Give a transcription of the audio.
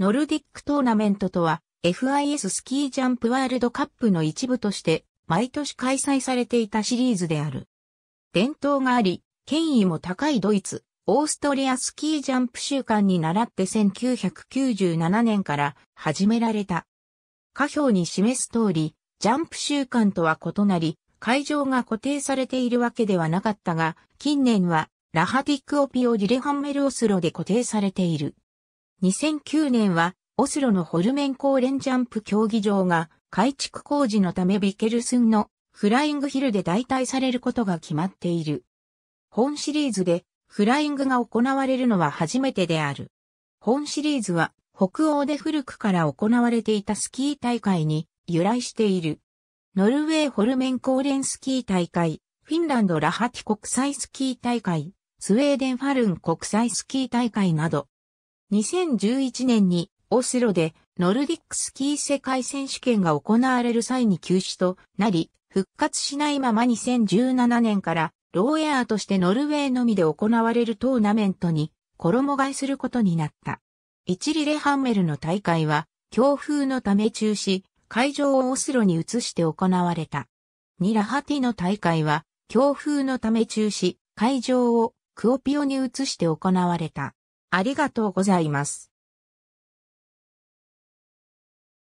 ノルディックトーナメントとは、FIS スキージャンプワールドカップの一部として、毎年開催されていたシリーズである。伝統があり、権威も高いドイツ、オーストリアスキージャンプ週間に倣って1997年から始められた。下表に示す通り、ジャンプ週間とは異なり、会場が固定されているわけではなかったが、近年は、ラハティックオピオディレハンメルオスロで固定されている。2009年は、オスロのホルメンコーレンジャンプ競技場が改築工事のためビケルスンのフライングヒルで代替されることが決まっている。本シリーズでフライングが行われるのは初めてである。本シリーズは北欧で古くから行われていたスキー大会に由来している。ノルウェーホルメンコーレンスキー大会、フィンランドラハティ国際スキー大会、スウェーデンファルン国際スキー大会など、2011年にオスロでノルディックスキー世界選手権が行われる際に休止となり、復活しないまま2017年からローエアーとしてノルウェーのみで行われるトーナメントに衣替えすることになった。一リレハンメルの大会は強風のため中止、会場をオスロに移して行われた。ニラハティの大会は強風のため中止、会場をクオピオに移して行われた。ありがとうございます。